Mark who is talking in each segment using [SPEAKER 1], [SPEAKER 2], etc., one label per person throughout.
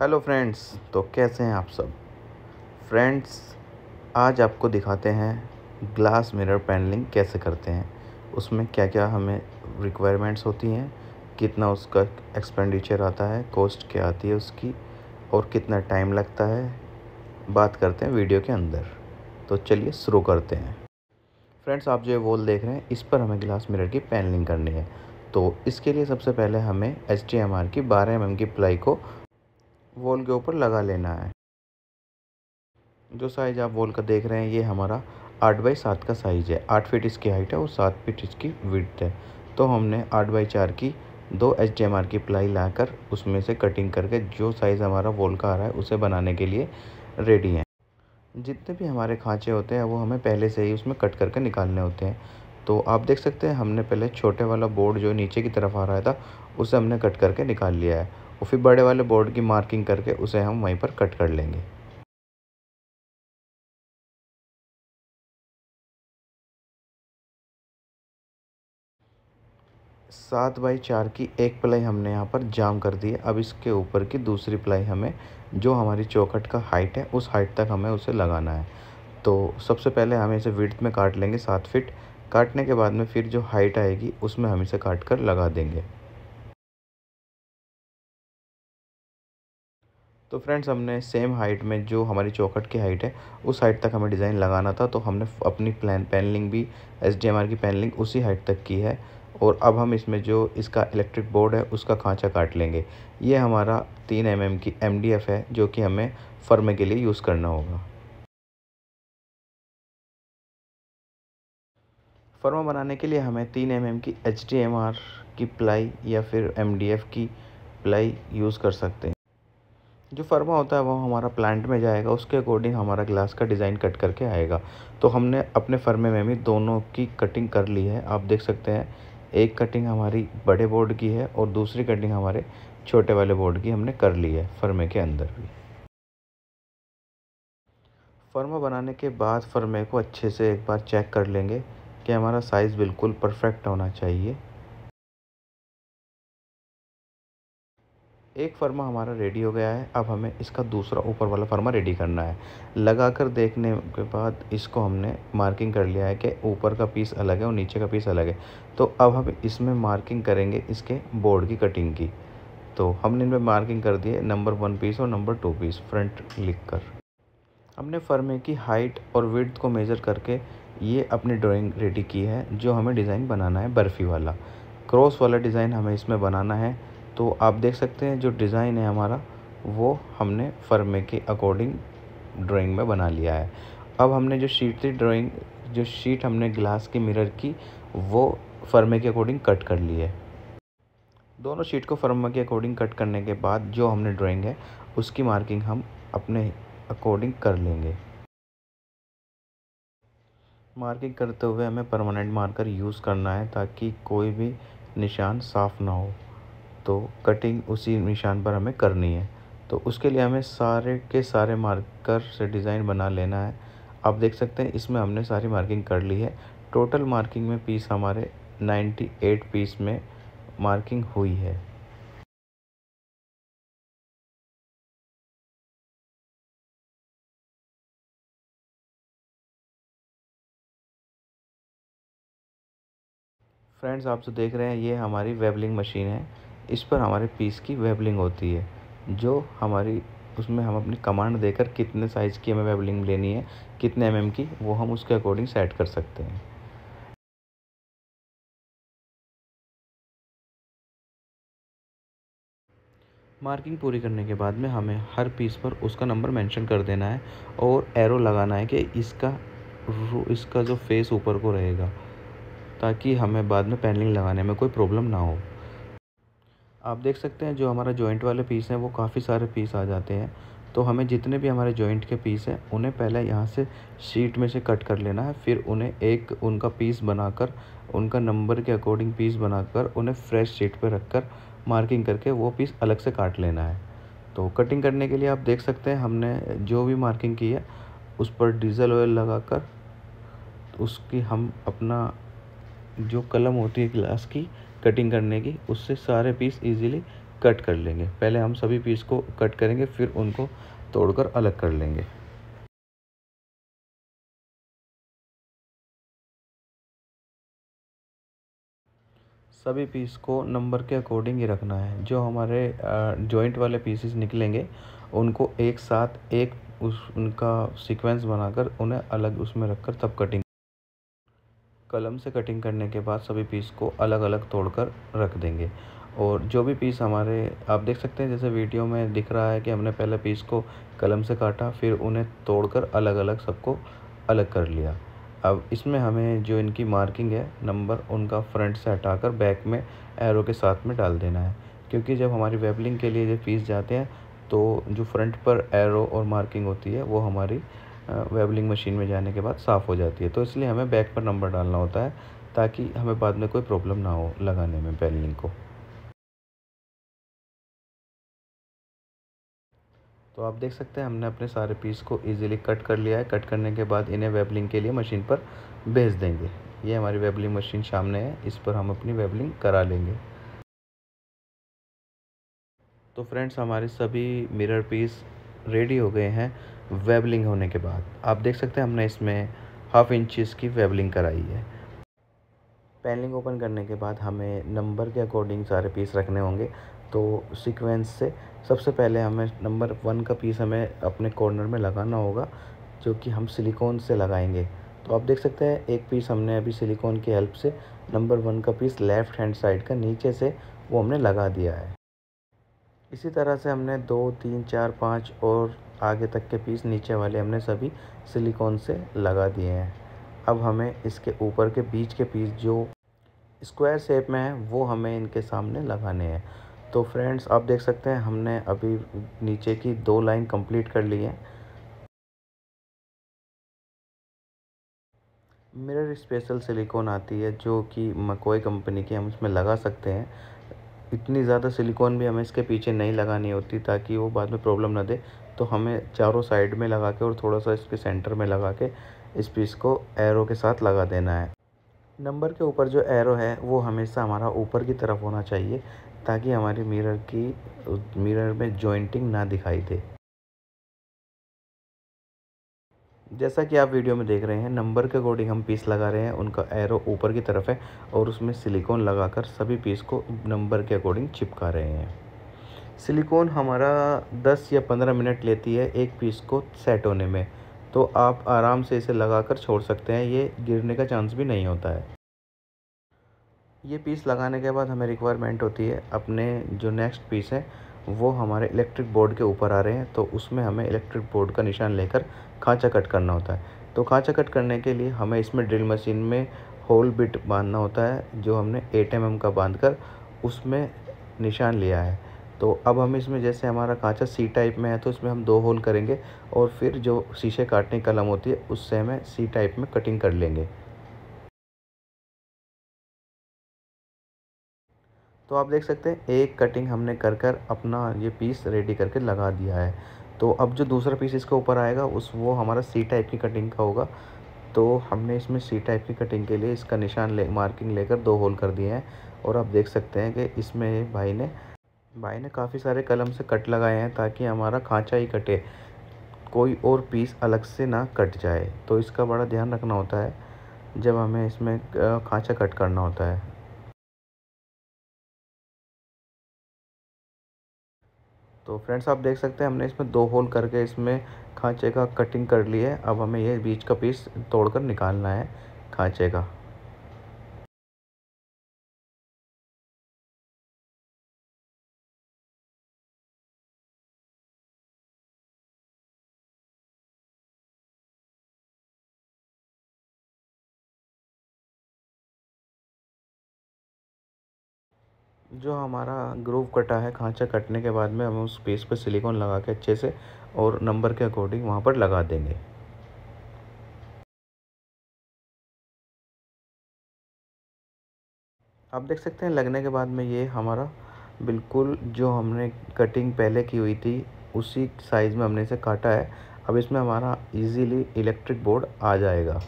[SPEAKER 1] hello friends तो कैसे हैं आप सब फ्रेंड्स आज आपको दिखाते हैं ग्लास मिरर पैनलिंग कैसे करते हैं उसमें क्या क्या हमें रिक्वायरमेंट्स होती हैं कितना उसका एक्सपेंडिचर आता है कॉस्ट क्या आती है उसकी और कितना टाइम लगता है बात करते हैं वीडियो के अंदर तो चलिए शुरू करते हैं फ्रेंड्स आप जो ये वॉल देख रहे हैं इस पर हमें ग्लास मिरर की पैनलिंग करनी है तो इसके लिए सबसे पहले हमें एच की बारह एम की प्लाई को वॉल के ऊपर लगा लेना है जो साइज़ आप वॉल का देख रहे हैं ये हमारा आठ बाई सात का साइज़ है आठ फीट इसकी हाइट है और सात फीट इसकी विड्थ है तो हमने आठ बाई चार की दो एच डी एम आर की प्लाई लाकर उसमें से कटिंग करके जो साइज़ हमारा वॉल का आ रहा है उसे बनाने के लिए रेडी हैं जितने भी हमारे खाँचे होते हैं वो हमें पहले से ही उसमें कट करके निकालने होते हैं तो आप देख सकते हैं हमने पहले छोटे वाला बोर्ड जो नीचे की तरफ आ रहा था उसे हमने कट करके निकाल लिया है और फिर बड़े वाले बोर्ड की मार्किंग करके उसे हम वहीं पर कट कर लेंगे सात बाई चार की एक प्लाई हमने यहाँ पर जाम कर दी है अब इसके ऊपर की दूसरी प्लाई हमें जो हमारी चौखट का हाइट है उस हाइट तक हमें उसे लगाना है तो सबसे पहले हमें इसे विड्थ में काट लेंगे सात फिट काटने के बाद में फिर जो हाइट आएगी उसमें हम इसे काट कर लगा देंगे तो फ्रेंड्स हमने सेम हाइट में जो हमारी चौखट की हाइट है उस हाइट तक हमें डिज़ाइन लगाना था तो हमने अपनी प्लान पैनलिंग भी एस की पैनलिंग उसी हाइट तक की है और अब हम इसमें जो इसका इलेक्ट्रिक बोर्ड है उसका खांचा काट लेंगे ये हमारा तीन एम mm की एम है जो कि हमें फर्मे के लिए यूज़ करना होगा फर्मा बनाने के लिए हमें तीन एम mm की एच की प्लाई या फिर एम की प्लाई यूज़ कर सकते हैं जो फर्मा होता है वो हमारा प्लांट में जाएगा उसके अकॉर्डिंग हमारा ग्लास का डिज़ाइन कट करके आएगा तो हमने अपने फर्मे में भी दोनों की कटिंग कर ली है आप देख सकते हैं एक कटिंग हमारी बड़े बोर्ड की है और दूसरी कटिंग हमारे छोटे वाले बोर्ड की हमने कर ली है फर्मे के अंदर भी फर्मा बनाने के बाद फर्मे को अच्छे से एक बार चेक कर लेंगे कि हमारा साइज़ बिल्कुल परफेक्ट होना चाहिए एक फर्मा हमारा रेडी हो गया है अब हमें इसका दूसरा ऊपर वाला फर्मा रेडी करना है लगा कर देखने के बाद इसको हमने मार्किंग कर लिया है कि ऊपर का पीस अलग है और नीचे का पीस अलग है तो अब हम इसमें मार्किंग करेंगे इसके बोर्ड की कटिंग की तो हमने इनमें मार्किंग कर दी है नंबर वन पीस और नंबर टू पीस फ्रंट लिख कर हमने फर्मे की हाइट और विड्थ को मेज़र करके ये अपनी ड्राइंग रेडी की है जो हमें डिज़ाइन बनाना है बर्फ़ी वाला क्रॉस वाला डिज़ाइन हमें इसमें बनाना है तो आप देख सकते हैं जो डिज़ाइन है हमारा वो हमने फर्मे के अकॉर्डिंग ड्राइंग में बना लिया है अब हमने जो शीट थी ड्राइंग जो शीट हमने ग्लास की मिरर की वो फर्मे के अकॉर्डिंग कट कर ली है दोनों शीट को फर्मे के अकॉर्डिंग कट करने के बाद जो हमने ड्राइंग है उसकी मार्किंग हम अपने अकॉर्डिंग कर लेंगे मार्किंग करते हुए हमें परमानेंट मार्कर यूज़ करना है ताकि कोई भी निशान साफ ना हो तो कटिंग उसी निशान पर हमें करनी है तो उसके लिए हमें सारे के सारे मार्कर से डिज़ाइन बना लेना है आप देख सकते हैं इसमें हमने सारी मार्किंग कर ली है टोटल मार्किंग में पीस हमारे 98 पीस में मार्किंग हुई है फ्रेंड्स आप तो देख रहे हैं ये हमारी वेबलिंग मशीन है इस पर हमारे पीस की वेबलिंग होती है जो हमारी उसमें हम अपनी कमांड देकर कितने साइज़ की हमें वेबलिंग लेनी है कितने एम mm की वो हम उसके अकॉर्डिंग सेट कर सकते हैं मार्किंग पूरी करने के बाद में हमें हर पीस पर उसका नंबर मेंशन कर देना है और एरो लगाना है कि इसका इसका जो फेस ऊपर को रहेगा ताकि हमें बाद में पैनलिंग लगाने में कोई प्रॉब्लम ना हो आप देख सकते हैं जो हमारा जॉइंट वाले पीस हैं वो काफ़ी सारे पीस आ जाते हैं तो हमें जितने भी हमारे जॉइंट के पीस हैं उन्हें पहले यहाँ से शीट में से कट कर लेना है फिर उन्हें एक उनका पीस बनाकर उनका नंबर के अकॉर्डिंग पीस बनाकर उन्हें फ्रेश शीट पर रख कर मार्किंग करके वो पीस अलग से काट लेना है तो कटिंग करने के लिए आप देख सकते हैं हमने जो भी मार्किंग की है उस पर डीजल ऑयल लगाकर उसकी हम अपना जो कलम होती है ग्लास की कटिंग करने की उससे सारे पीस इजीली कट कर लेंगे पहले हम सभी पीस को कट करेंगे फिर उनको तोड़कर अलग कर लेंगे सभी पीस को नंबर के अकॉर्डिंग ही रखना है जो हमारे जॉइंट वाले पीसेस निकलेंगे उनको एक साथ एक उस उनका सीक्वेंस बनाकर उन्हें अलग उसमें रखकर तब कटिंग कलम से कटिंग करने के बाद सभी पीस को अलग अलग तोड़कर रख देंगे और जो भी पीस हमारे आप देख सकते हैं जैसे वीडियो में दिख रहा है कि हमने पहले पीस को कलम से काटा फिर उन्हें तोड़कर अलग अलग सबको अलग कर लिया अब इसमें हमें जो इनकी मार्किंग है नंबर उनका फ्रंट से हटाकर बैक में एरो के साथ में डाल देना है क्योंकि जब हमारी वेबलिंग के लिए जब पीस जाते हैं तो जो फ्रंट पर एरो और मार्किंग होती है वो हमारी वेबलिंग मशीन में जाने के बाद साफ़ हो जाती है तो इसलिए हमें बैक पर नंबर डालना होता है ताकि हमें बाद में कोई प्रॉब्लम ना हो लगाने में पेनलिंग को तो आप देख सकते हैं हमने अपने सारे पीस को इजीली कट कर लिया है कट करने के बाद इन्हें वेबलिंग के लिए मशीन पर भेज देंगे ये हमारी वेबलिंग मशीन सामने है इस पर हम अपनी वेबलिंग करा लेंगे तो फ्रेंड्स हमारे सभी मिरर पीस रेडी हो गए हैं वेबलिंग होने के बाद आप देख सकते हैं हमने इसमें हाफ इंचज़ की वेबलिंग कराई है पैनलिंग ओपन करने के बाद हमें नंबर के अकॉर्डिंग सारे पीस रखने होंगे तो सीक्वेंस से सबसे पहले हमें नंबर वन का पीस हमें अपने कॉर्नर में लगाना होगा जो कि हम सिलिकॉन से लगाएंगे तो आप देख सकते हैं एक पीस हमने अभी सिलिकॉन की हेल्प से नंबर वन का पीस लेफ़्ट हैंड साइड का नीचे से वो हमने लगा दिया है इसी तरह से हमने दो तीन चार पाँच और आगे तक के पीस नीचे वाले हमने सभी सिलिकॉन से लगा दिए हैं अब हमें इसके ऊपर के बीच के पीस जो स्क्वायर शेप में है वो हमें इनके सामने लगाने हैं तो फ्रेंड्स आप देख सकते हैं हमने अभी नीचे की दो लाइन कंप्लीट कर ली है मिरर स्पेशल सिलिकॉन आती है जो कि मकोई कंपनी की हम इसमें लगा सकते हैं इतनी ज़्यादा सिलिकॉन भी हमें इसके पीछे नहीं लगानी होती ताकि वो बाद में प्रॉब्लम ना दे तो हमें चारों साइड में लगा के और थोड़ा सा इसके सेंटर में लगा के इस पीस को एरो के साथ लगा देना है नंबर के ऊपर जो एरो है वो हमेशा हमारा ऊपर की तरफ होना चाहिए ताकि हमारी मिरर की मिरर में जॉइंटिंग ना दिखाई दे जैसा कि आप वीडियो में देख रहे हैं नंबर के अकॉर्डिंग हम पीस लगा रहे हैं उनका एरो ऊपर की तरफ है और उसमें सिलिकॉन लगाकर सभी पीस को नंबर के अकॉर्डिंग चिपका रहे हैं सिलिकॉन हमारा 10 या 15 मिनट लेती है एक पीस को सेट होने में तो आप आराम से इसे लगा कर छोड़ सकते हैं ये गिरने का चांस भी नहीं होता है ये पीस लगाने के बाद हमें रिक्वायरमेंट होती है अपने जो नेक्स्ट पीस है वो हमारे इलेक्ट्रिक बोर्ड के ऊपर आ रहे हैं तो उसमें हमें इलेक्ट्रिक बोर्ड का निशान लेकर खाँचा कट करना होता है तो खाँचा कट करने के लिए हमें इसमें ड्रिल मशीन में होल बिट बांधना होता है जो हमने एट एम का बांध कर उसमें निशान लिया है तो अब हम इसमें जैसे हमारा कांचा सी टाइप में है तो इसमें हम दो होल करेंगे और फिर जो शीशे काटने की कलम होती है उससे हमें सी टाइप में कटिंग कर लेंगे तो आप देख सकते हैं एक कटिंग हमने कर कर अपना ये पीस रेडी करके लगा दिया है तो अब जो दूसरा पीस इसके ऊपर आएगा उस वो हमारा सी टाइप की कटिंग का होगा तो हमने इसमें सी टाइप की कटिंग के लिए इसका निशान ले मार्किंग लेकर दो होल कर दिए हैं और आप देख सकते हैं कि इसमें भाई ने भाई ने काफ़ी सारे कलम से कट लगाए हैं ताकि हमारा खाँचा ही कटे कोई और पीस अलग से ना कट जाए तो इसका बड़ा ध्यान रखना होता है जब हमें इसमें खाँचा कट करना होता है तो फ्रेंड्स आप देख सकते हैं हमने इसमें दो होल करके इसमें खाँचे का कटिंग कर ली है अब हमें यह बीच का पीस तोड़कर निकालना है खाँचे का जो हमारा ग्रूव कटा है खांचा कटने के बाद में हम उस पेस पर सिलिकॉन लगा के अच्छे से और नंबर के अकॉर्डिंग वहाँ पर लगा देंगे आप देख सकते हैं लगने के बाद में ये हमारा बिल्कुल जो हमने कटिंग पहले की हुई थी उसी साइज़ में हमने इसे काटा है अब इसमें हमारा इजीली इलेक्ट्रिक बोर्ड आ जाएगा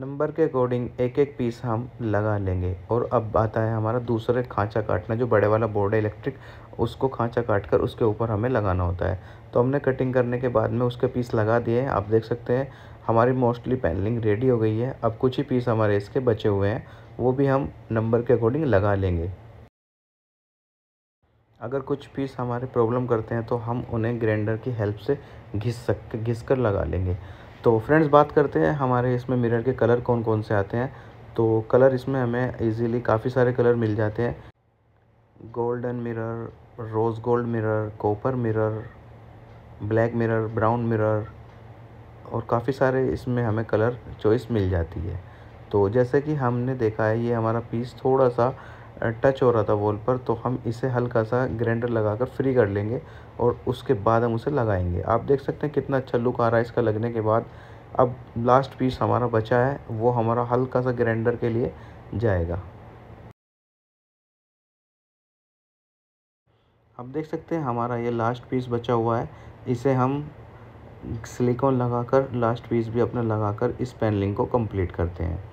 [SPEAKER 1] नंबर के अकॉर्डिंग एक एक पीस हम लगा लेंगे और अब आता है हमारा दूसरे खांचा काटना जो बड़े वाला बोर्ड है इलेक्ट्रिक उसको खांचा काट कर उसके ऊपर हमें लगाना होता है तो हमने कटिंग करने के बाद में उसके पीस लगा दिए आप देख सकते हैं हमारी मोस्टली पैनलिंग रेडी हो गई है अब कुछ ही पीस हमारे इसके बचे हुए हैं वो भी हम नंबर के अकॉर्डिंग लगा लेंगे अगर कुछ पीस हमारे प्रॉब्लम करते हैं तो हम उन्हें ग्रैंडर की हेल्प से घिस सक घिस कर लगा लेंगे तो फ्रेंड्स बात करते हैं हमारे इसमें मिरर के कलर कौन कौन से आते हैं तो कलर इसमें हमें इजीली काफ़ी सारे कलर मिल जाते हैं golden mirror rose gold mirror copper mirror black mirror brown mirror और काफ़ी सारे इसमें हमें कलर चॉइस मिल जाती है तो जैसे कि हमने देखा है ये हमारा पीस थोड़ा सा टच हो रहा था वॉल पर तो हम इसे हल्का सा ग्राइंडर लगाकर फ्री कर लेंगे और उसके बाद हम उसे लगाएंगे आप देख सकते हैं कितना अच्छा लुक आ रहा है इसका लगने के बाद अब लास्ट पीस हमारा बचा है वो हमारा हल्का सा ग्राइंडर के लिए जाएगा आप देख सकते हैं हमारा ये लास्ट पीस बचा हुआ है इसे हम सिलिकॉन लगाकर लास्ट पीस भी अपना लगाकर इस पैनलिंग को कंप्लीट करते हैं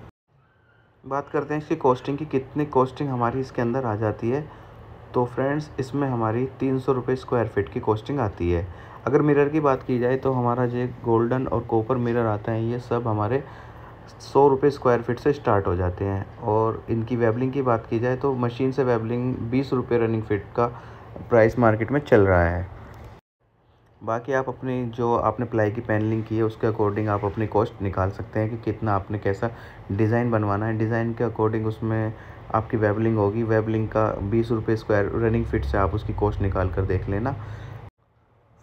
[SPEAKER 1] बात करते हैं इसकी कॉस्टिंग की कितनी कॉस्टिंग हमारी इसके अंदर आ जाती है तो फ्रेंड्स इसमें हमारी तीन सौ रुपये स्क्वायर फिट की कॉस्टिंग आती है अगर मिरर की बात की जाए तो हमारा जो गोल्डन और कॉपर मिरर आता है ये सब हमारे सौ रुपये स्क्वायर फिट से स्टार्ट हो जाते हैं और इनकी वेबलिंग की बात की जाए तो मशीन से वेबलिंग बीस रुपये रनिंग फिट का प्राइस मार्केट में चल रहा है बाकी आप अपनी जो आपने प्लाई की पैनलिंग की है उसके अकॉर्डिंग आप अपनी कॉस्ट निकाल सकते हैं कि कितना आपने कैसा डिज़ाइन बनवाना है डिज़ाइन के अकॉर्डिंग उसमें आपकी वेबलिंग होगी वेबलिंग का बीस रुपये स्क्वायर रनिंग फिट से आप उसकी कॉस्ट निकाल कर देख लेना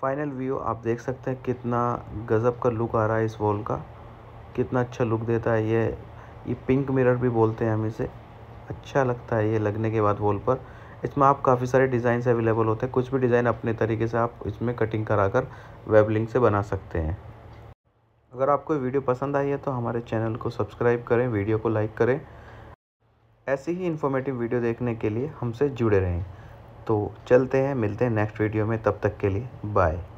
[SPEAKER 1] फाइनल व्यू आप देख सकते हैं कितना गज़ब का लुक आ रहा है इस वॉल का कितना अच्छा लुक देता है ये ये पिंक मिरर भी बोलते हैं हम इसे अच्छा लगता है ये लगने के बाद वॉल पर इसमें आप काफ़ी सारे डिज़ाइन अवेलेबल होते हैं कुछ भी डिज़ाइन अपने तरीके से आप इसमें कटिंग करा कर से बना सकते हैं अगर आपको वीडियो पसंद आई है तो हमारे चैनल को सब्सक्राइब करें वीडियो को लाइक करें ऐसी ही इन्फॉर्मेटिव वीडियो देखने के लिए हमसे जुड़े रहें तो चलते हैं मिलते हैं नेक्स्ट वीडियो में तब तक के लिए बाय